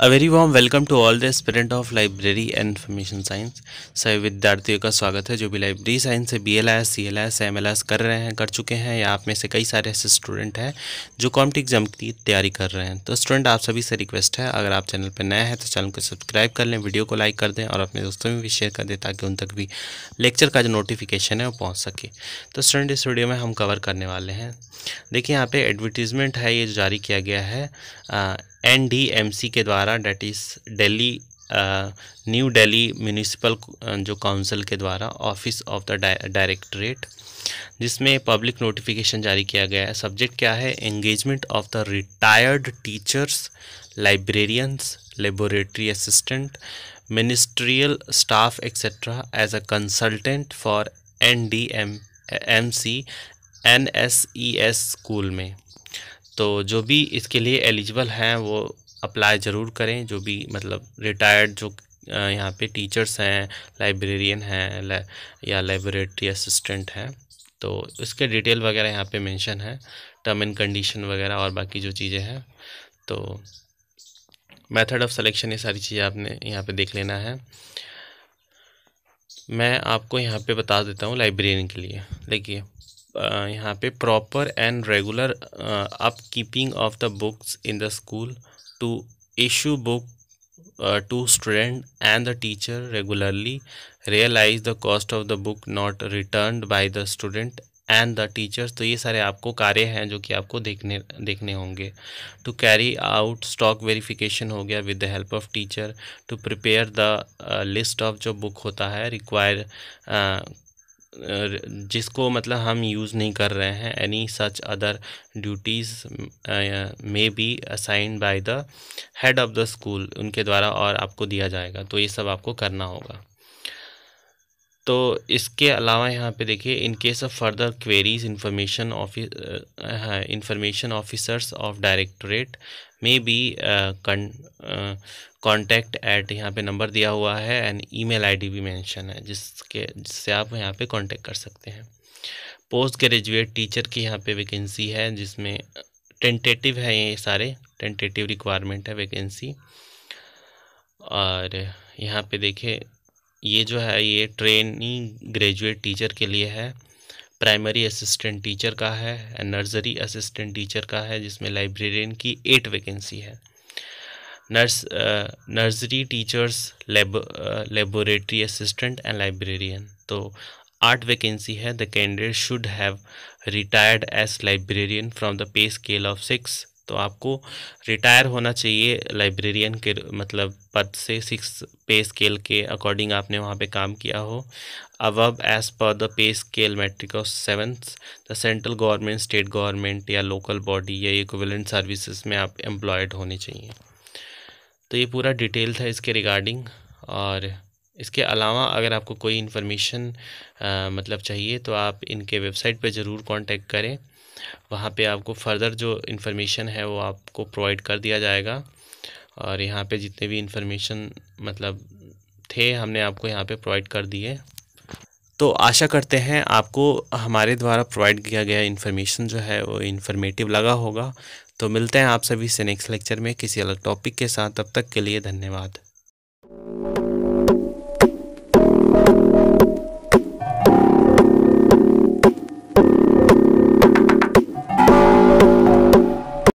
a very warm welcome to all the aspirants of library and information science सभी विद्यार्थियों का स्वागत है जो भी लाइब्रेरी साइंस से B L I S C L I S M L S कर रहे हैं कर चुके हैं या आप में से कई सारे ऐसे स्टूडेंट हैं जो कॉम्पिट एग्जाम की तैयारी कर रहे हैं तो स्टूडेंट आप सभी से रिक्वेस्ट है अगर आप चैनल पर नया है तो चैनल को सब्सक्राइब कर लें वीडियो को लाइक कर दें और अपने दोस्तों में भी शेयर कर दें ताकि उन तक भी लेक्चर का जो नोटिफिकेशन है वो पहुँच सके तो स्टूडेंट इस वीडियो में हम कवर करने वाले हैं देखिए यहाँ पर एडवर्टीज़मेंट है ये जारी किया गया है एन डी एम सी के द्वारा date is Delhi New Delhi municipal जो काउंसिल के द्वारा ऑफिस ऑफ द डायरेक्टरेट जिसमें पब्लिक नोटिफिकेशन जारी किया गया है सब्जेक्ट क्या है engagement of the retired teachers librarians laboratory assistant ministerial staff etcetera as a consultant for N D M M C N S E S school में तो जो भी इसके लिए एलिजिबल हैं वो अप्लाई ज़रूर करें जो भी मतलब रिटायर्ड जो यहाँ पे टीचर्स हैं लाइब्रेरियन हैं या लाइब्रेटरी असिस्टेंट हैं तो इसके डिटेल वगैरह यहाँ पे मेंशन है टर्म एंड कंडीशन वगैरह और बाकी जो चीज़ें हैं तो मेथड ऑफ सिलेक्शन ये सारी चीज़ें आपने यहाँ पे देख लेना है मैं आपको यहाँ पे बता देता हूँ लाइब्रेरियन के लिए देखिए यहाँ पे proper and regular up keeping of the books in the school to issue book to student and the teacher regularly realise the cost of the book not return by the student and the teachers तो ये सारे आपको कार्य हैं जो कि आपको देखने देखने होंगे to carry out stock verification हो गया with the help of teacher to prepare the list of जो बुक होता है रिक्वायर जिसको मतलब हम यूज़ नहीं कर रहे हैं any such other duties may be assigned by the head of the school उनके द्वारा और आपको दिया जाएगा तो ये सब आपको करना होगा तो इसके अलावा यहाँ पे देखिए in case of further queries information office information officers of directorate may be contact at यहाँ पे नंबर दिया हुआ है एंड ईमेल आईडी भी मेंशन है जिसके जिससे आप यहाँ पे कांटेक्ट कर सकते हैं पोस्ट ग्रेजुएट टीचर की यहाँ पे वैकेंसी है जिसमें टेंटेटिव है ये सारे टेंटेटिव रिक्वायरमेंट है वैकेंसी और यहाँ पे देखे ये जो है ये ट्रेनिंग ग्रेजुएट टीचर के लिए है प्राइमरी असिस्टेंट टीचर का है नर्सरी असिस्टेंट टीचर का है जिसमें लाइब्रेरियन की एट वैकेंसी है nurse nursery teachers lab laboratory assistant and librarian तो आठ वैकेंसी है the candidate should have retired as librarian from the pay scale of six तो आपको रिटायर होना चाहिए लाइब्रेरियन के मतलब पद से सिक्स पे स्केल के अकॉर्डिंग आपने वहाँ पे काम किया हो अब अब एज पर the pay scale matrix of seventh the central government state government या लोकल बॉडी या इक्विवेलेंट सर्विसेज में आप एम्प्लॉयड होने चाहिए तो ये पूरा डिटेल था इसके रिगार्डिंग और इसके अलावा अगर आपको कोई इन्फॉर्मेशन मतलब चाहिए तो आप इनके वेबसाइट पर ज़रूर कॉन्टेक्ट करें वहाँ पे आपको फर्दर जो इन्फॉर्मेशन है वो आपको प्रोवाइड कर दिया जाएगा और यहाँ पे जितने भी इन्फॉर्मेशन मतलब थे हमने आपको यहाँ पे प्रोवाइड कर दिए तो आशा करते हैं आपको हमारे द्वारा प्रोवाइड किया गया इन्फॉर्मेशन जो है वो इन्फॉर्मेटिव लगा होगा तो मिलते हैं आप सभी से नेक्स्ट लेक्चर में किसी अलग टॉपिक के साथ तब तक के लिए धन्यवाद